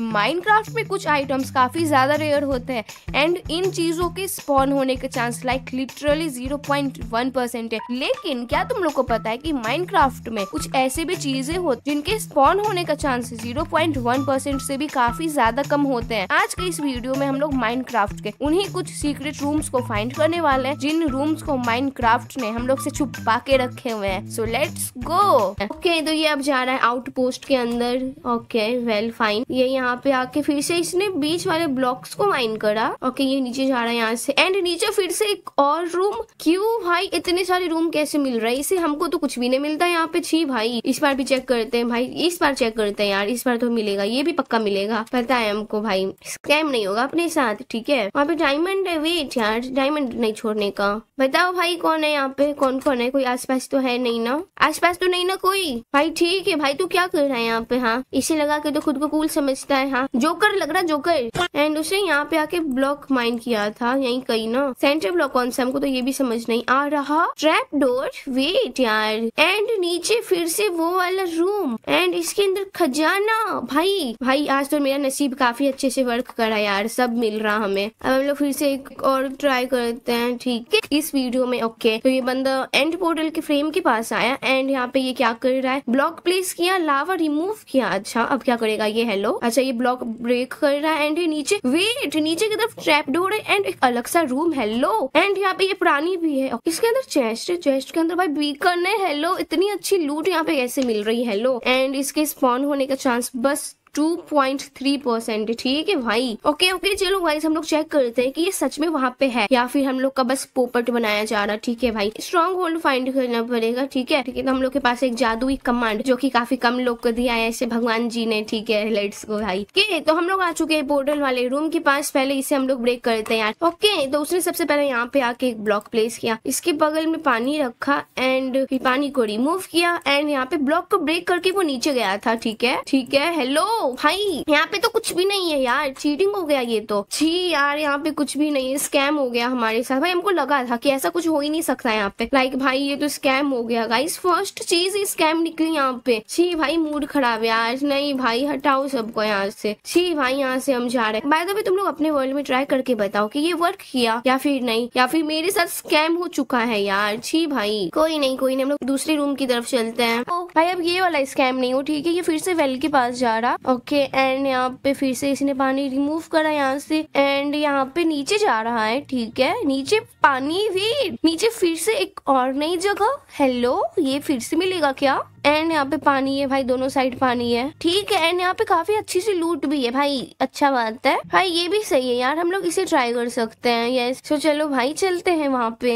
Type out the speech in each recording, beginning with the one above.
Minecraft में कुछ items काफ़ी ज़्यादा रेयर होते हैं एंड इन चीज़ों के स्पॉन होने के चांस लाइक लिटरली 0.1 परसेंट है लेकिन क्या तुम लोग को पता है कि माइनक्राफ्ट में कुछ ऐसे भी चीजें होती जिनके स्पॉन होने का चांस 0.1 परसेंट से भी काफ़ी ज़्यादा कम होते हैं आज के इस वीडियो में हम लोग माइनक्राफ्ट के उन्हीं कुछ सीक्रेट रूम्स को फाइंड करने वाले हैं जिन रूम्स को माइनक्राफ्ट ने हम लोग से छुपा के रखे हुए हैं सो लेट्स गो ओके तो ये अब जा रहा है आउटपोस्ट के अंदर ओके वेल फाइन ये यहाँ यहाँ पे आके फिर से इसने बीच वाले ब्लॉक्स को माइन करा ओके ये नीचे जा रहा है यहाँ से एंड नीचे फिर से एक और रूम क्यों भाई इतने सारे रूम कैसे मिल रहा है इसे हमको तो कुछ भी नहीं मिलता यहाँ पे छी भाई इस बार भी चेक करते हैं भाई इस बार चेक करते हैं यार इस बार तो मिलेगा ये भी पक्का मिलेगा पता है हमको भाई स्कैम नहीं होगा अपने साथ ठीक है वहाँ पे डायमंड है वेट यार डायमंड नहीं छोड़ने का बताओ भाई कौन है यहाँ पे कौन कौन है कोई आस तो है नहीं ना आस तो नहीं ना कोई भाई ठीक है भाई तू क्या कर रहा है यहाँ पे हाँ इसे लगा के तो खुद को कूल समझता लगता है हाँ जोकर लग रहा जोकर एंड उसे यहाँ पे आके ब्लॉक माइंड किया था यही कहीं ना सेंटर ब्लॉक कौन सा हमको तो ये भी समझ नहीं आ रहा ट्रैप डोर वेट यार एंड नीचे फिर से वो वाला रूम एंड इसके अंदर खजाना भाई भाई आज तो मेरा नसीब काफी अच्छे से वर्क करा यार सब मिल रहा हमें अब हम लोग फिर से एक और ट्राई करते हैं ठीक है इस वीडियो में ओके तो ये बंदा एंड पोर्टल के फ्रेम के पास आया एंड यहाँ पे ये क्या कर रहा है ब्लॉक प्लेस किया लावा रिमूव किया अच्छा अब क्या करेगा ये हेलो अच्छा ये ब्लॉक ब्रेक कर रहा है एंड ये नीचे वेट नीचे की तरफ ट्रैप डोर है एंड एक अलग सा रूम है लो एंड यहाँ पे ये पुरानी भी है इसके अंदर चेस्ट है चेस्ट के अंदर भाई बीकर ने हेलो इतनी अच्छी लूट यहाँ पे कैसे मिल रही है लो एंड इसके स्पॉन होने का चांस बस 2.3 परसेंट ठीक है भाई ओके ओके चलो भाई हम लोग चेक करते हैं कि ये सच में वहाँ पे है या फिर हम लोग का बस पोपट बनाया जा रहा ठीक है भाई स्ट्रॉन्ग होल्ड फाइंड करना पड़ेगा ठीक है ठीक है तो हम लोग के पास एक जादुई कमांड जो की काफी कम लोग को दिया है ऐसे भगवान जी ने ठीक है लेट्स गो भाई के तो हम लोग आ चुके हैं पोर्टल वाले रूम के पास पहले इसे हम लोग ब्रेक करते हैं यार ओके तो उसने सबसे पहले यहाँ पे आके एक ब्लॉक प्लेस किया इसके बगल में पानी रखा एंड पानी को रिमूव किया एंड यहाँ पे ब्लॉक को ब्रेक करके वो नीचे गया था ठीक है ठीक है हेलो भाई यहाँ पे तो कुछ भी नहीं है यार चीटिंग हो गया ये तो छी यार यहाँ पे कुछ भी नहीं है स्कैम हो गया हमारे साथ भाई हमको लगा था कि ऐसा कुछ हो ही नहीं सकता यहाँ पे लाइक भाई ये तो स्कैम हो गया गाइस फर्स्ट चीज ही स्कैम निकली यहाँ पे छी भाई मूड खराब है यार नहीं भाई हटाओ सबको यहाँ से छी भाई यहाँ से हम जा रहे हैं भाई तभी तुम लोग अपने वर्ल्ड में ट्राई करके बताओ की ये वर्क किया या फिर नहीं या फिर मेरे साथ स्कैम हो चुका है यार छी भाई कोई नहीं कोई नहीं हम लोग दूसरे रूम की तरफ चलते हैं भाई अब ये वाला स्कैम नहीं हो ठीक है ये फिर से वेल के पास जा रहा ओके एंड यहाँ पे फिर से इसने पानी रिमूव करा यहाँ से एंड यहाँ पे नीचे जा रहा है ठीक है नीचे पानी भी नीचे फिर से एक और नई जगह हेलो ये फिर से मिलेगा क्या एंड यहाँ पे पानी है भाई दोनों साइड पानी है ठीक है एंड यहाँ पे काफी अच्छी सी लूट भी है भाई अच्छा बात है भाई ये भी सही है यार हम लोग इसे ट्राई कर सकते हैं यस तो चलो भाई चलते हैं वहाँ पे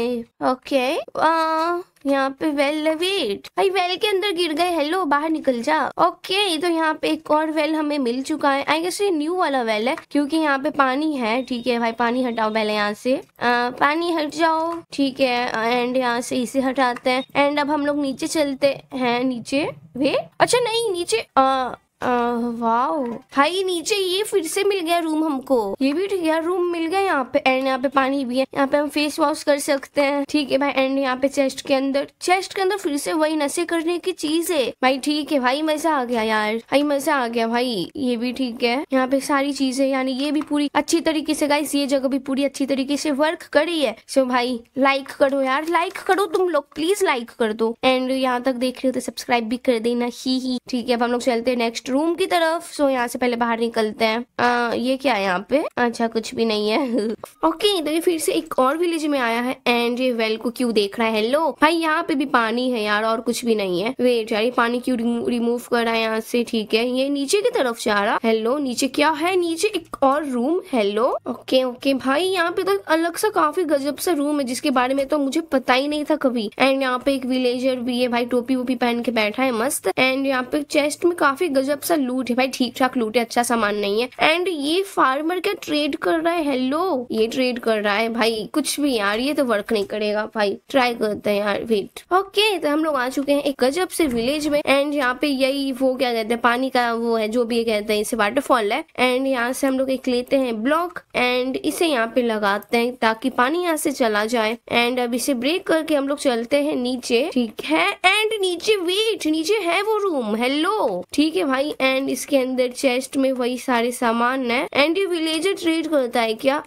ओके आ, यहाँ पे वेल वेट भाई वेल के अंदर गिर गए हेलो बाहर निकल जा ओके तो यहाँ पे एक और वेल हमें मिल चुका है आई गेस ये न्यू वाला वेल है क्योंकि यहाँ पे पानी है ठीक है भाई पानी हटाओ पहले यहाँ से आ, पानी हट जाओ ठीक है एंड यहाँ से इसे हटाते हैं एंड अब हम लोग नीचे चलते हैं नीचे वे अच्छा नहीं नीचे आ, वाओ भाई नीचे ये फिर से मिल गया रूम हमको ये भी ठीक है रूम मिल गया यहाँ पे एंड यहाँ पे पानी भी है यहाँ पे हम फेस वॉश कर सकते हैं ठीक है भाई एंड यहाँ पे चेस्ट के अंदर चेस्ट के अंदर फिर से वही नशे करने की चीज है भाई ठीक है भाई मजा आ गया यार भाई मजा आ गया भाई ये भी ठीक है यहाँ पे सारी चीज यानी ये भी पूरी अच्छी तरीके से गाइस ये जगह भी पूरी अच्छी तरीके से वर्क करी है सो भाई लाइक करो यार लाइक करो तुम लोग प्लीज लाइक कर दो एंड यहाँ तक देख रहे हो तो सब्सक्राइब भी कर देना ही ही ठीक है अब हम लोग चलते हैं नेक्स्ट रूम की तरफ सो यहाँ से पहले बाहर निकलते हैं आ, ये क्या है यहाँ पे अच्छा कुछ भी नहीं है ओके तो ये फिर से एक और विलेज में आया है एंड ये वेल को क्यों देख रहा है हेलो भाई यहाँ पे भी पानी है यार और कुछ भी नहीं है वेट यार ये पानी क्यों रिमूव कर रहा है यहाँ से ठीक है ये नीचे की तरफ जा रहा हेलो नीचे क्या है नीचे एक और रूम हेलो ओके ओके भाई यहाँ पे तो अलग सा काफी गजब सा रूम है जिसके बारे में तो मुझे पता ही नहीं था कभी एंड यहाँ पे एक विलेजर भी है भाई टोपी वोपी पहन के बैठा है मस्त एंड यहाँ पे चेस्ट में काफी गजब मतलब सर लूट है भाई ठीक ठाक लूट है अच्छा सामान नहीं है एंड ये फार्मर क्या ट्रेड कर रहा है हेलो ये ट्रेड कर रहा है भाई कुछ भी यार ये तो वर्क नहीं करेगा भाई ट्राई करते हैं यार वेट ओके तो हम लोग आ चुके हैं एक गजब से विलेज में एंड यहाँ पे यही वो क्या कहते हैं पानी का वो है जो भी कहते हैं इसे वाटरफॉल है एंड यहाँ से हम लोग एक लेते हैं ब्लॉक एंड इसे यहाँ पे लगाते हैं ताकि पानी यहाँ से चला जाए एंड अब इसे ब्रेक करके हम लोग चलते हैं नीचे ठीक है एंड नीचे वेट नीचे है वो रूम हेलो ठीक है भाई है एंड इसके अंदर चेस्ट में वही सारे सामान है एंड ये विलेजर ट्रेड करता है क्या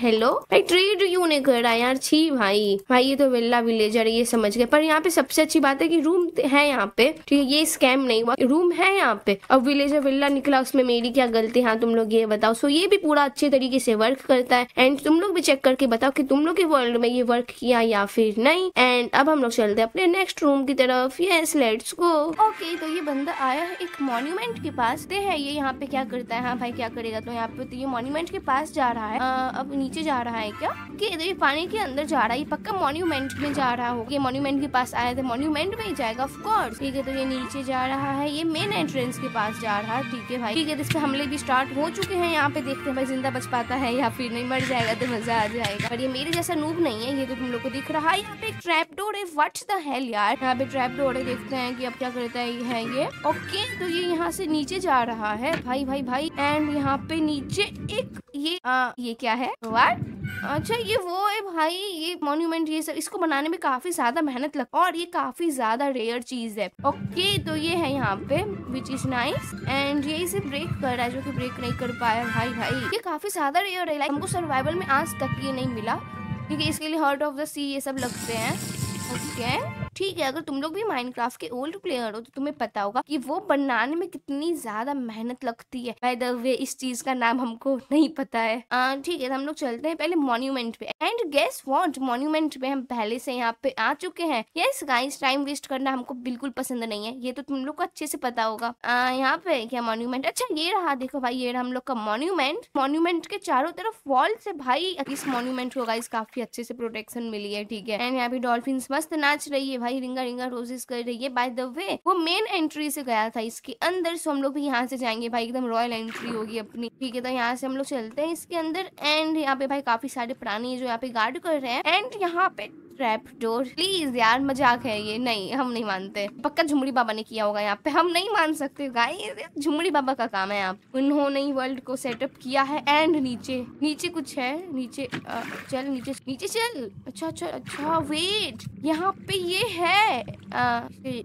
हेलो भाई ट्रेड यूनिक है यार छी भाई भाई ये तो वेला विलेजर ये समझ गए पर यहाँ पे सबसे अच्छी बात है कि रूम है यहाँ पे ठीक है ये स्कैम नहीं हुआ रूम है यहाँ पे अब विलेजर वेला निकला उसमें मेरी क्या गलती हाँ तुम लोग ये बताओ सो ये भी पूरा अच्छे तरीके से वर्क करता है एंड तुम लोग भी चेक करके बताओ की तुम लोग के वर्ल्ड में ये वर्क किया या फिर नहीं एंड अब हम लोग चलते अपने नेक्स्ट रूम की तरफ ये लेट्स गो ओके तो ये बंदा आया है एक मॉन्यूमेंट के पास दे है ये यहाँ पे क्या करता है हाँ भाई क्या करेगा तो यहाँ पे तो ये मॉन्यूमेंट के पास जा रहा है आ, अब नीचे जा रहा है क्या कि ये पानी के अंदर जा रहा है ये पक्का मॉन्यूमेंट में जा रहा हो ये मॉन्यूमेंट के पास आया था मॉन्यूमेंट में ही जाएगा ऑफकोर्स ठीक है तो ये नीचे जा रहा है ये मेन एंट्रेंस के पास जा रहा है ठीक है भाई ठीक है तो इस पे हमले भी स्टार्ट हो चुके हैं यहाँ पे देखते हैं भाई जिंदा बच पाता है या फिर नहीं मर जाएगा तो मजा आ जाएगा और ये मेरे जैसा नूब नहीं है ये तो तुम लोग को दिख रहा है यहाँ पे ट्रैप डोर है वट द हेल यार यहाँ पे ट्रैप डोर है देखते हैं कि अब क्या करता है ये ओके तो ये यहाँ से नीचे जा रहा है भाई भाई भाई एंड यहाँ पे नीचे एक ये आ, ये क्या है वाट अच्छा ये वो है भाई ये मॉन्यूमेंट ये सब इसको बनाने में काफी ज्यादा मेहनत लग और ये काफी ज्यादा रेयर चीज है ओके तो ये है यहाँ पे विच इज नाइस एंड ये इसे ब्रेक कर रहा है जो कि ब्रेक नहीं कर पाया भाई भाई ये काफी ज्यादा रेयर है हमको सर्वाइवल में आज तक ये नहीं मिला क्योंकि इसके लिए हर्ट ऑफ द सी ये सब लगते हैं ओके ठीक है अगर तुम लोग भी माइनक्राफ्ट के ओल्ड प्लेयर हो तो तुम्हें पता होगा कि वो बनाने में कितनी ज्यादा मेहनत लगती है बाय द वे इस चीज का नाम हमको नहीं पता है ठीक है हम लोग चलते हैं पहले मॉन्यूमेंट पे एंड गेस वॉट मॉन्यूमेंट पे हम पहले से यहाँ पे आ चुके हैं यस गाइस टाइम वेस्ट करना हमको बिल्कुल पसंद नहीं है ये तो तुम लोग को अच्छे से पता होगा यहाँ पे क्या मॉन्यूमेंट अच्छा ये रहा देखो भाई ये रहा हम लोग का मॉन्यूमेंट मॉन्यूमेंट के चारों तरफ वॉल से भाई इस मॉन्यूमेंट को गाइस काफी अच्छे से प्रोटेक्शन मिली है ठीक है एंड यहाँ पे डॉल्फिन मस्त नाच रही है भाई रिंगा रिंगा रोजेस कर रही है बाय द वे वो मेन एंट्री से गया था इसके अंदर सो हम लोग भी यहाँ से जाएंगे भाई एकदम रॉयल एंट्री होगी अपनी ठीक है तो यहाँ से हम लोग चलते हैं इसके अंदर एंड यहाँ पे भाई काफी सारे प्राणी जो यहाँ पे गार्ड कर रहे हैं एंड यहाँ पे ट्रैप डोर प्लीज यार मजाक है ये नहीं हम नहीं मानते पक्का झुमड़ी बाबा ने किया होगा यहाँ पे हम नहीं मान सकते गाइस झुमड़ी बाबा का काम है आप उन्होंने ही वर्ल्ड को सेटअप किया है एंड नीचे नीचे कुछ है नीचे आ, चल नीचे नीचे चल अच्छा अच्छा अच्छा वेट यहाँ पे ये है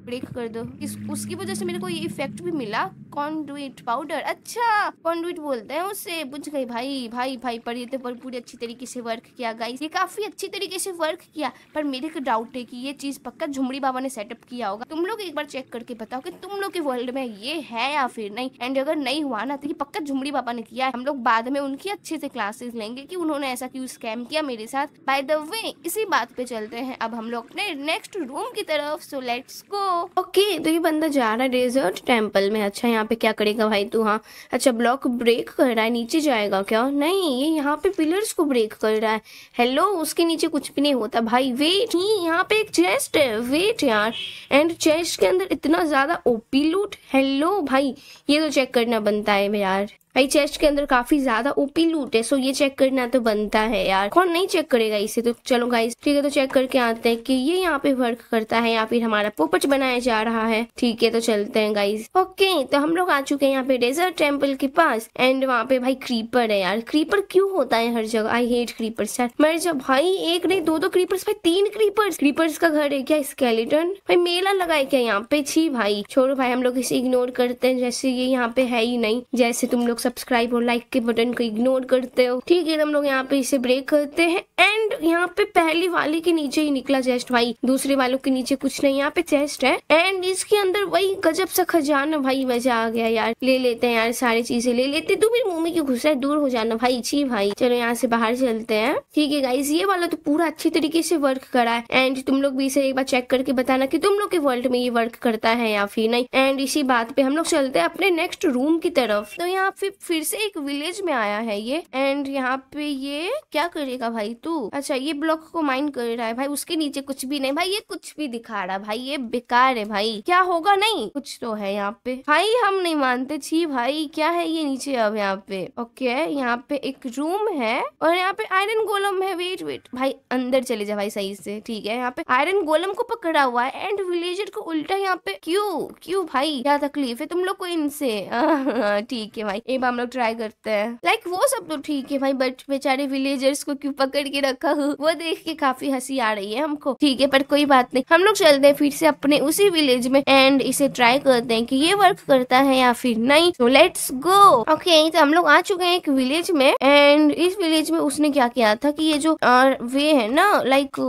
ब्रेक कर दो इस उसकी वजह से मेरे को ये इफेक्ट भी मिला कॉन्डुइट पाउडर अच्छा कॉन्डुइट बोलते हैं उससे बुझ गई भाई भाई भाई पर तो पर पूरी अच्छी तरीके से वर्क किया गाइस ये काफी अच्छी तरीके से वर्क किया पर मेरे को डाउट है कि ये चीज़ पक्का झुमड़ी बाबा ने सेटअप किया होगा तुम लोग एक बार चेक करके बताओ कि तुम लोग के वर्ल्ड में ये है या फिर नहीं एंड अगर नहीं हुआ ना तो ये पक्का झुमड़ी बाबा ने किया है हम लोग बाद में उनकी अच्छे से क्लासेस लेंगे कि उन्होंने ऐसा क्यों स्कैम किया मेरे साथ बाय द वे इसी बात पे चलते हैं अब हम लोग अपने नेक्स्ट रूम की तरफ सो लेट्स गो ओके तो ये बंदा जा रहा है डेजर्ट टेम्पल में अच्छा यहाँ पे क्या करेगा भाई तू हाँ अच्छा ब्लॉक ब्रेक कर रहा है नीचे जाएगा क्या नहीं ये यहाँ पे पिलर्स को ब्रेक कर रहा है हेलो उसके नीचे कुछ भी नहीं होता भाई भाई वेट ही यहाँ पे एक चेस्ट है वेट यार एंड चेस्ट के अंदर इतना ज्यादा ओपी लूट हेलो भाई ये तो चेक करना बनता है यार भाई चेस्ट के अंदर काफी ज्यादा ओपी लूट है सो ये चेक करना तो बनता है यार कौन नहीं चेक करेगा इसे तो चलो गाइस ठीक है तो चेक करके आते हैं कि ये यहाँ पे वर्क करता है या फिर हमारा पोपट बनाया जा रहा है ठीक है तो चलते हैं गाइस ओके तो हम लोग आ चुके हैं यहाँ पे डेजर्ट टेम्पल के पास एंड वहाँ पे भाई क्रीपर है यार क्रीपर क्यूँ होता है हर जगह आई हेट क्रीपर यार मेरे जब भाई एक नहीं दो दो तो क्रीपर्स भाई तीन क्रीपर्स क्रीपर्स का घर है क्या स्केलेटन भाई मेला लगा है क्या यहाँ पे छी भाई छोड़ो भाई हम लोग इसे इग्नोर करते हैं जैसे ये यहाँ पे है ही नहीं जैसे तुम लोग सब्सक्राइब और लाइक के बटन को इग्नोर करते हो ठीक है हम लोग यहाँ पे इसे ब्रेक करते हैं एंड यहाँ पे पहले वाले के नीचे ही निकला चेस्ट भाई दूसरे वालों के नीचे कुछ नहीं यहाँ पे चेस्ट है एंड इसके अंदर वही गजब सा खजाना भाई मजा आ गया यार ले लेते हैं यार सारी चीजें ले लेते तू भी मुंह में क्यों घुसा है दूर हो जाना भाई जी भाई चलो यहाँ से बाहर चलते हैं ठीक है गाइज ये वाला तो पूरा अच्छी तरीके से वर्क करा है एंड तुम लोग भी इसे एक बार चेक करके बताना की तुम लोग के वर्ल्ड में ये वर्क करता है या फिर नहीं एंड इसी बात पे हम लोग चलते हैं अपने नेक्स्ट रूम की तरफ तो यहाँ पे फिर से एक विलेज में आया है ये एंड यहाँ पे ये क्या करेगा भाई तू अच्छा ये ब्लॉक को माइन कर रहा है भाई उसके नीचे कुछ भी नहीं भाई ये कुछ भी दिखा रहा भाई ये बेकार है भाई क्या होगा नहीं कुछ तो है यहाँ पे भाई हम नहीं मानते छी भाई क्या है ये नीचे अब यहाँ पे ओके यहाँ पे एक रूम है और यहाँ पे आयरन गोलम है वेट वेट भाई अंदर चले जाए भाई सही से ठीक है यहाँ पे आयरन गोलम को पकड़ा हुआ है एंड विलेजर को उल्टा यहाँ पे क्यूँ क्यू भाई क्या तकलीफ है तुम लोग को इनसे ठीक है भाई बार हम लोग ट्राई करते हैं लाइक like, वो सब तो ठीक है भाई बट बेचारे विलेजर्स को क्यों पकड़ के रखा हूँ वो देख के काफी हंसी आ रही है हमको ठीक है पर कोई बात नहीं हम लोग चलते हैं फिर से अपने उसी विलेज में एंड इसे ट्राई करते हैं कि ये वर्क करता है या फिर नहीं तो लेट्स गो ओके तो हम लोग आ चुके हैं एक विलेज में एंड इस विलेज में उसने क्या किया था कि ये जो आ, वे है ना लाइक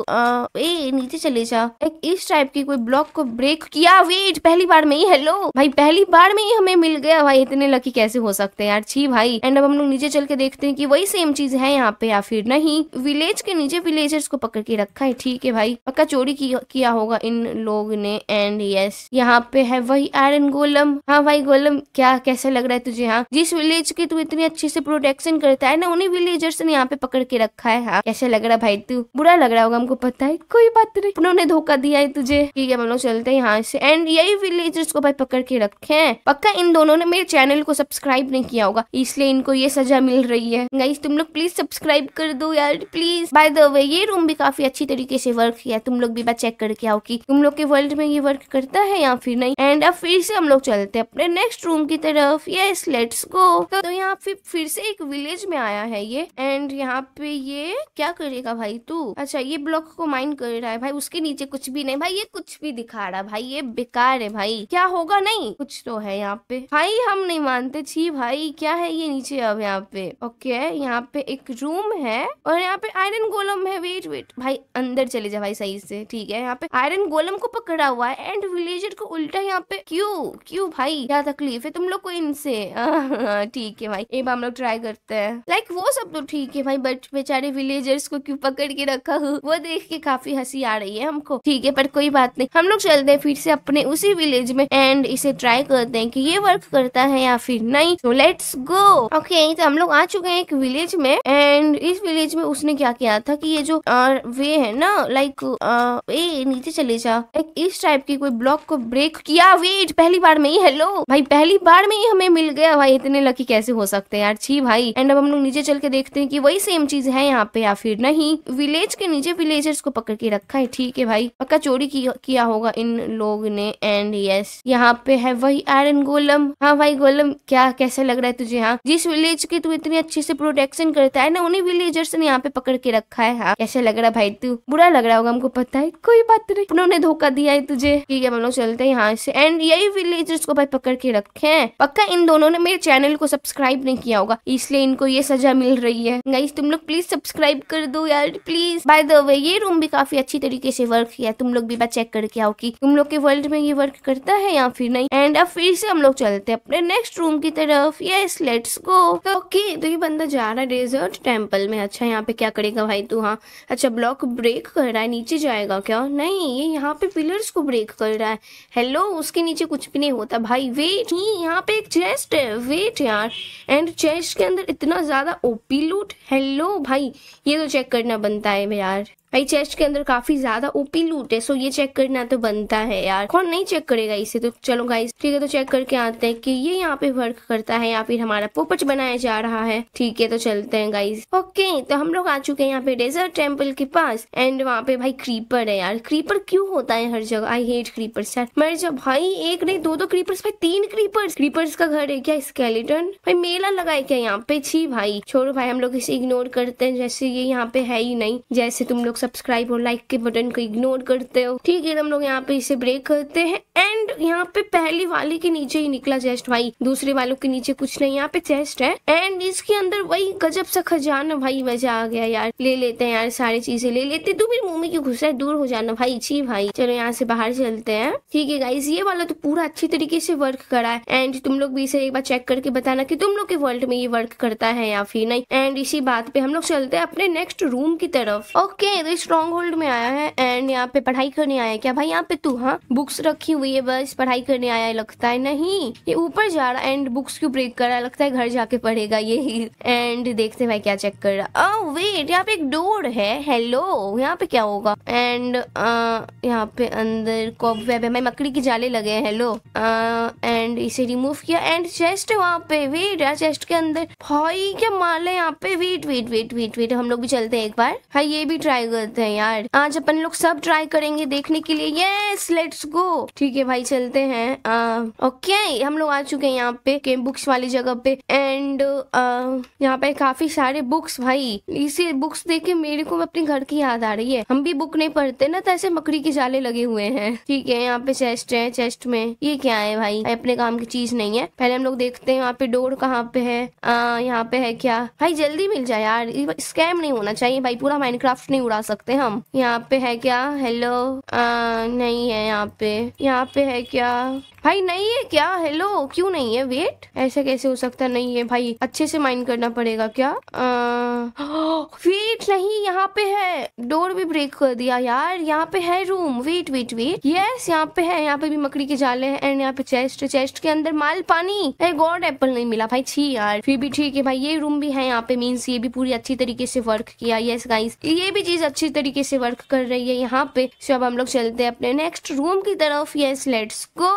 ए नीचे चले जा एक इस टाइप की कोई ब्लॉक को ब्रेक किया वेट पहली बार में ही हेलो भाई पहली बार में ही हमें मिल गया भाई इतने लकी कैसे हो सकते सकते हैं यार छी भाई एंड अब हम लोग नीचे चल के देखते हैं कि वही सेम चीज है यहाँ पे या फिर नहीं विलेज के नीचे विलेजर्स को पकड़ के रखा है ठीक है भाई पक्का चोरी किया होगा इन लोग ने एंड यस यहाँ पे है वही आयरन गोलम हाँ भाई गोलम क्या कैसा लग रहा है तुझे यहाँ जिस विलेज की तू इतनी अच्छे से प्रोटेक्शन करता है ना उन्हीं विलेजर्स ने यहाँ पे पकड़ के रखा है हाँ लग रहा भाई तू बुरा लग रहा होगा हमको पता है कोई बात नहीं उन्होंने धोखा दिया है तुझे ठीक है हम लोग चलते हैं यहाँ से एंड यही विलेजर्स को भाई पकड़ के रखे हैं पक्का इन दोनों ने मेरे चैनल को सब्सक्राइब नहीं किया होगा इसलिए इनको ये सजा मिल रही है गाइस तुम लोग प्लीज सब्सक्राइब कर दो यार प्लीज बाय द वे ये रूम भी काफी अच्छी तरीके से वर्क किया तुम लोग भी चेक करके आओ कि तुम लोग के वर्ल्ड में ये वर्क करता है या फिर नहीं एंड अब फिर से हम लोग चलते हैं अपने नेक्स्ट रूम की तरफ यस लेट्स गो तो यहाँ फिर फिर से एक विलेज में आया है ये एंड यहाँ पे ये क्या करेगा भाई तू अच्छा ये ब्लॉक को माइन कर रहा है भाई उसके नीचे कुछ भी नहीं भाई ये कुछ भी दिखा रहा भाई ये बेकार है भाई क्या होगा नहीं कुछ तो है यहाँ पे भाई हम नहीं मानते छी भाई भाई क्या है ये नीचे अब यहाँ पे ओके यहाँ पे एक रूम है और यहाँ पे आयरन गोलम है वेट वेट भाई अंदर चले जाए भाई सही से ठीक है यहाँ पे आयरन गोलम को पकड़ा हुआ है एंड विलेजर को उल्टा यहाँ पे क्यूँ क्यू भाई क्या तकलीफ है तुम लोग को इनसे ठीक है भाई एक बार हम लोग ट्राई करते हैं लाइक like, वो सब तो ठीक है भाई बट बेचारे विलेजर्स को क्यों पकड़ के रखा हु वो देख के काफी हंसी आ रही है हमको ठीक है पर कोई बात नहीं हम लोग चलते हैं फिर से अपने उसी विलेज में एंड इसे ट्राई करते हैं कि ये वर्क करता है या फिर नहीं तो लेट्स गो ओके तो हम लोग आ चुके हैं एक विलेज में एंड इस विलेज में उसने क्या किया था कि ये जो आ, वे है ना लाइक ए नीचे चले जा एक इस टाइप की कोई ब्लॉक को ब्रेक किया वेट पहली बार में ही हेलो भाई पहली बार में ही हमें मिल गया भाई इतने लकी कैसे हो सकते हैं यार छी भाई एंड अब हम लोग नीचे चल के देखते हैं कि वही सेम चीज है यहाँ पे या फिर नहीं विलेज के नीचे विलेजर्स को पकड़ के रखा है ठीक है भाई पक्का चोरी किया होगा इन लोग ने एंड यस यहाँ पे है वही आयरन गोलम हाँ भाई गोलम क्या कैसे लग रहा है तुझे यहाँ जिस विलेज की तू इतनी अच्छे से प्रोटेक्शन करता है ना उन्हीं विलेजर्स ने यहाँ पे पकड़ के रखा है हाँ कैसे लग रहा भाई तू बुरा लग रहा होगा हमको पता है कोई बात नहीं उन्होंने धोखा दिया है तुझे ठीक है हम लोग चलते हैं यहाँ से एंड यही विलेजर्स को भाई पकड़ के रखे है पक्का इन दोनों ने मेरे चैनल को सब्सक्राइब नहीं किया होगा इसलिए इनको ये सजा मिल रही है गाइस तुम लोग प्लीज सब्सक्राइब कर दो यार प्लीज बाय द वे ये रूम भी काफी अच्छी तरीके से वर्क किया तुम लोग भी बात चेक करके आओ कि तुम लोग के वर्ल्ड में ये वर्क करता है या फिर नहीं एंड अब फिर से हम लोग चलते हैं अपने नेक्स्ट रूम की तरफ यस लेट्स गो ओके तो ये बंदा जा रहा है डेजर्ट टेम्पल में अच्छा यहाँ पे क्या करेगा भाई तू हाँ अच्छा ब्लॉक ब्रेक कर रहा है नीचे जाएगा क्या नहीं ये यहाँ पे पिलर्स को ब्रेक कर रहा है हेलो उसके नीचे कुछ भी नहीं होता भाई वेट ही यहाँ पे एक चेस्ट है वेट यार एंड चेस्ट के अंदर इतना ज्यादा ओपी लूट हेलो भाई ये तो चेक करना बनता है यार भाई चेस्ट के अंदर काफी ज्यादा ओपी लूट है सो ये चेक करना तो बनता है यार कौन नहीं चेक करेगा इसे तो चलो गाइस ठीक है तो चेक करके आते हैं कि ये यहाँ पे वर्क करता है या फिर हमारा पोपच बनाया जा रहा है ठीक है तो चलते हैं गाइस ओके तो हम लोग आ चुके हैं यहाँ पे डेजर्ट टेम्पल के पास एंड वहाँ पे भाई क्रीपर है यार क्रीपर क्यूँ होता है हर जगह आई हेट क्रीपर यार मेरे जब भाई एक नहीं दो दो तो क्रीपर्स भाई तीन क्रीपर्स क्रीपर्स का घर है क्या स्केलेटन भाई मेला लगा है क्या यहाँ पे छी भाई छोड़ो भाई हम लोग इसे इग्नोर करते हैं जैसे ये यहाँ पे है ही नहीं जैसे तुम लोग सब्सक्राइब और लाइक के बटन को इग्नोर करते हो ठीक है हम लोग यहाँ पे इसे ब्रेक करते हैं एंड यहाँ पे पहली वाले के नीचे ही निकला चेस्ट भाई दूसरे वालों के नीचे कुछ नहीं यहाँ पे चेस्ट है एंड इसके अंदर वही गजब सा खजाना भाई मजा आ गया यार ले लेते हैं यार सारी चीजें ले लेते तू मेरे मुंह की घुसा है दूर हो जाना भाई जी भाई चलो यहाँ से बाहर चलते हैं ठीक है गाइज ये वाला तो पूरा अच्छी तरीके से वर्क करा है एंड तुम लोग भी इसे एक बार चेक करके बताना की तुम लोग के वर्ल्ड में ये वर्क करता है या फिर नहीं एंड इसी बात पे हम लोग चलते हैं अपने नेक्स्ट रूम की तरफ ओके तो हमारे स्ट्रॉन्ग होल्ड में आया है एंड यहाँ पे पढ़ाई करने आया है क्या भाई यहाँ पे तू हाँ बुक्स रखी हुई है बस पढ़ाई करने आया है लगता है नहीं ये ऊपर जा रहा एंड बुक्स क्यों ब्रेक कर रहा है लगता है घर जाके पढ़ेगा ये एंड देखते भाई क्या चेक कर रहा ओ oh, वेट यहाँ पे एक डोर है हेलो यहाँ पे क्या होगा एंड uh, यहाँ पे अंदर कॉब है मकड़ी के जाले लगे हैं हेलो एंड uh, इसे रिमूव किया एंड चेस्ट है वहाँ पे वेट यार चेस्ट के अंदर भाई क्या माल है यहाँ पे wait wait wait wait wait हम लोग भी चलते हैं एक बार हाँ ये भी ट्राई कर जरूरत है यार आज अपन लोग सब ट्राई करेंगे देखने के लिए यस लेट्स गो ठीक है भाई चलते हैं ओके हम लोग आ चुके हैं यहाँ पे के बुक्स वाली जगह पे एंड यहाँ पे काफी सारे बुक्स भाई इसी बुक्स देख के मेरे को अपने घर की याद आ रही है हम भी बुक नहीं पढ़ते ना तो ऐसे मकड़ी के जाले लगे हुए हैं ठीक है यहाँ पे चेस्ट है चेस्ट में ये क्या है भाई अपने काम की चीज नहीं है पहले हम लोग देखते हैं यहाँ पे डोर कहाँ पे है यहाँ पे है क्या भाई जल्दी मिल जाए यार स्कैम नहीं होना चाहिए भाई पूरा माइंड नहीं उड़ा सकते हम यहाँ पे है क्या हेलो नहीं है यहाँ पे यहाँ पे है क्या भाई नहीं है क्या हेलो क्यों नहीं है वेट ऐसा कैसे हो सकता नहीं है भाई अच्छे से माइंड करना पड़ेगा क्या वेट नहीं यहाँ पे है डोर भी ब्रेक कर दिया यार यहाँ पे है room wait wait wait yes यहाँ पे है यहाँ पे भी मकड़ी के जाले हैं एंड यहाँ पे चेस्ट चेस्ट के अंदर माल पानी गॉड एप्पल नहीं मिला भाई छी यार फिर भी ठीक है भाई ये रूम भी है यहाँ पे मीन्स ये भी पूरी अच्छी तरीके से वर्क किया यस गाइस ये भी चीज अच्छी तरीके से वर्क कर रही है यहाँ पे सो अब हम लोग चलते हैं अपने नेक्स्ट रूम की तरफ यस लेट्स गो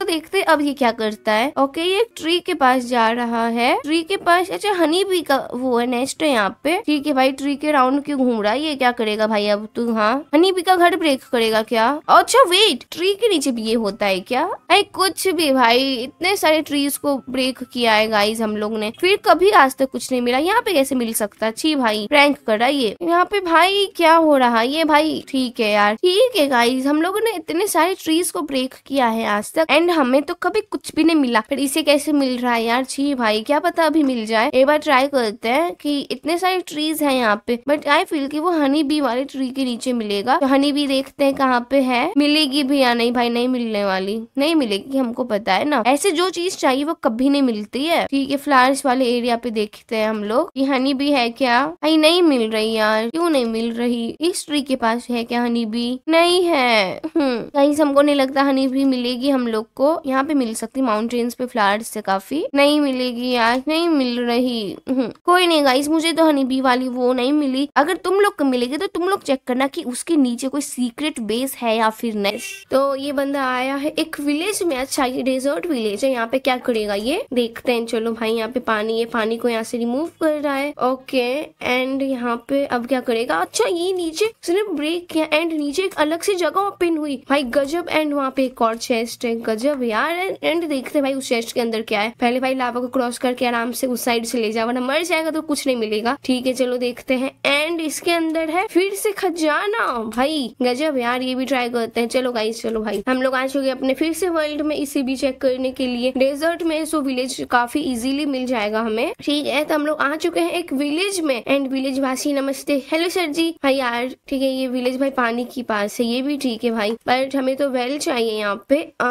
तो देखते अब ये क्या करता है ओके ये ट्री के पास जा रहा है ट्री के पास अच्छा हनी भी का वो है नेस्ट है यहाँ पे ठीक है भाई ट्री के राउंड क्यों घूम रहा है ये क्या करेगा भाई अब तू हाँ हनी भी का घर ब्रेक करेगा क्या अच्छा वेट ट्री के नीचे भी ये होता है क्या अरे कुछ भी भाई इतने सारे ट्रीज को ब्रेक किया है गाइज हम लोग ने फिर कभी आज तक कुछ नहीं मिला यहाँ पे कैसे मिल सकता छी भाई प्रैंक कर रहा ये यहाँ पे भाई क्या हो रहा है ये भाई ठीक है यार ठीक है गाइज हम लोगों ने इतने सारे ट्रीज को ब्रेक किया है आज आज तक एंड हमें तो कभी कुछ भी नहीं मिला फिर इसे कैसे मिल रहा है यार छी भाई क्या पता अभी मिल जाए एक बार ट्राई करते हैं कि इतने सारे ट्रीज हैं यहाँ पे बट आई फील कि वो हनी बी वाले ट्री के नीचे मिलेगा तो हनी बी देखते हैं कहाँ पे है मिलेगी भी या नहीं भाई नहीं मिलने वाली नहीं मिलेगी हमको पता है ना ऐसे जो चीज चाहिए वो कभी नहीं मिलती है ठीक है फ्लावर्स वाले एरिया पे देखते हैं हम लोग की हनी बी है क्या भाई नहीं मिल रही यार क्यूँ नहीं मिल रही इस ट्री के पास है क्या हनी बी नहीं है हम्म, कहीं से हमको नहीं लगता हनी बी मिलेगी हम लोग को यहाँ पे मिल सकती माउंटेन्स पे फ्लावर्स से काफी नहीं मिलेगी यार नहीं मिल रही हम्म, कोई नहीं गाइस मुझे तो हनी बी वाली वो नहीं मिली अगर तुम लोग को मिलेगी तो तुम लोग चेक करना कि उसके नीचे कोई सीक्रेट बेस है या फिर नहीं तो ये बंदा आया है एक विलेज में अच्छा ये डेजर्ट विलेज है यहाँ पे क्या करेगा ये देखते हैं चलो भाई यहाँ पे पानी है पानी को यहाँ से रिमूव कर रहा है ओके एंड यहाँ पे अब क्या करेगा अच्छा ये नीचे सिर्फ ब्रेक किया एंड नीचे एक अलग सी जगह ओपन हुई भाई गजब एंड वहाँ पे एक और चेस्ट है गजब यार एंड देखते भाई उस चेस्ट के अंदर क्या है पहले भाई लावा को क्रॉस करके आराम से उस साइड से ले जाओ वरना मर जाएगा तो कुछ नहीं मिलेगा ठीक है चलो देखते हैं एंड इसके अंदर है फिर से खजाना भाई गजब यार ये भी ट्राई करते हैं चलो गाइस चलो भाई हम लोग आ चुके अपने फिर से वर्ल्ड में इसे भी चेक करने के लिए डेजर्ट में सो विलेज काफी इजीली मिल जाएगा हमें ठीक है तो हम लोग आ चुके हैं एक विलेज में एंड विलेज वासी नमस्ते हेलो सर जी भाई हाँ यार ठीक है ये विलेज भाई पानी के पास है ये भी ठीक है भाई बट हमें तो वेल चाहिए यहाँ पे आ,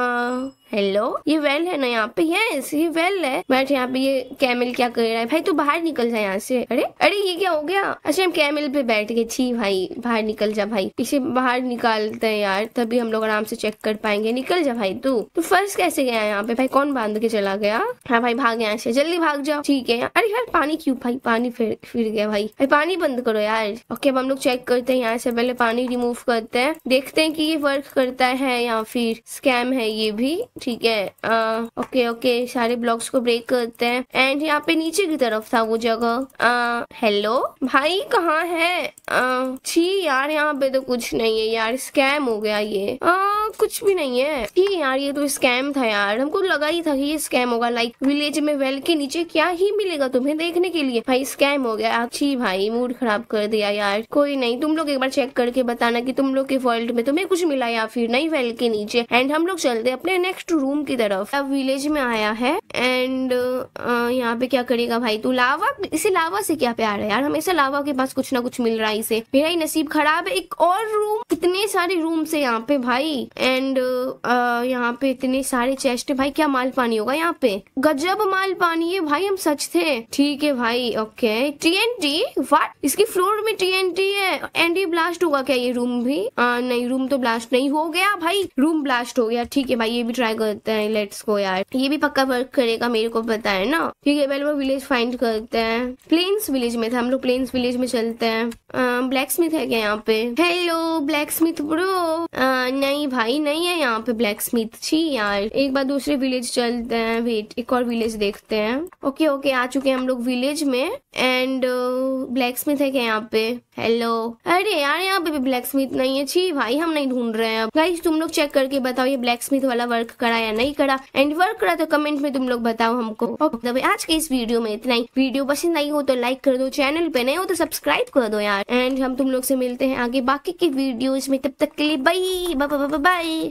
हेलो ये वेल है ना यहाँ पे यस ये वेल है बट यहाँ पे ये कैमल क्या कर रहा है भाई तू बाहर निकल जा यहाँ से अरे अरे ये क्या हो गया अच्छा हम कैमल पे बैठ गए छी भाई बाहर निकल जा भाई इसे बाहर निकालते हैं यार तभी हम लोग आराम से चेक कर पाएंगे निकल जा भाई तू तू फर्स्ट कैसे गया यहाँ पे भाई कौन बांध के चला गया हाँ भाई भाग यहाँ से जल्दी भाग जाओ ठीक है अरे यार पानी क्यूँ भाई पानी फिर फिर गया भाई अरे पानी बंद करो यार ओके अब हम लोग चेक करते हैं यहाँ से पहले पानी रिमूव करते हैं देखते हैं की ये वर्क करता है या फिर स्कैम है है ये भी ठीक है आ, ओके ओके सारे ब्लॉक्स को ब्रेक करते हैं एंड यहाँ पे नीचे की तरफ था वो जगह हेलो भाई कहाँ है छी यार यहाँ पे तो कुछ नहीं है यार स्कैम हो गया ये आ, कुछ भी नहीं है ठीक है यार ये तो स्कैम था यार हमको लगा ही था कि ये स्कैम होगा लाइक विलेज में वेल के नीचे क्या ही मिलेगा तुम्हें देखने के लिए भाई स्कैम हो गया अच्छी भाई मूड खराब कर दिया यार कोई नहीं तुम लोग एक बार चेक करके बताना कि तुम लोग के वर्ल्ड में तुम्हें कुछ मिला या फिर नहीं वेल के नीचे एंड हम लोग चल चलते अपने नेक्स्ट रूम की तरफ अब विलेज में आया है एंड यहाँ पे क्या करेगा भाई तू लावा इसे लावा से क्या प्यार है यार हमेशा लावा के पास कुछ ना कुछ मिल रहा है इसे मेरा ही नसीब खराब है एक और रूम कितने सारे रूम से यहाँ पे भाई एंड यहाँ पे इतने सारे चेस्ट भाई क्या माल पानी होगा यहाँ पे गजब माल पानी है भाई हम सच थे ठीक है भाई ओके टीएनटी वाट इसकी फ्लोर में टीएनटी है एंटी ब्लास्ट होगा क्या ये रूम भी आ, नहीं रूम तो ब्लास्ट नहीं हो गया भाई रूम ब्लास्ट हो गया ठीक ठीक है भाई ये भी ट्राई करते हैं लेट्स गो यार ये भी पक्का वर्क करेगा मेरे को पता है ना ठीक है पहले वो विलेज फाइंड करते हैं प्लेन्स विलेज में था हम लोग प्लेन्स विलेज में चलते हैं ब्लैक स्मिथ है क्या यहाँ पे हेलो ब्लैक स्मिथ ब्रो नहीं भाई नहीं है यहाँ पे ब्लैक स्मिथ छी यार एक बार दूसरे विलेज चलते हैं वेट एक और विलेज देखते हैं ओके ओके आ चुके हैं हम लोग विलेज में एंड ब्लैक स्मिथ है क्या यहाँ पे हेलो अरे यार यहाँ पे भी ब्लैक स्मिथ नहीं है छी भाई हम नहीं ढूंढ रहे हैं गाइस तुम लोग चेक करके बताओ ये ब्लैक स्मिथ स्मिथ वाला वर्क करा या नहीं करा एंड वर्क करा तो कमेंट में तुम लोग बताओ हमको आज के इस वीडियो में इतना ही वीडियो पसंद आई हो तो लाइक कर दो चैनल पे नहीं हो तो सब्सक्राइब कर दो यार एंड हम तुम लोग से मिलते हैं आगे बाकी के वीडियोस में तब तक के लिए बाई बाय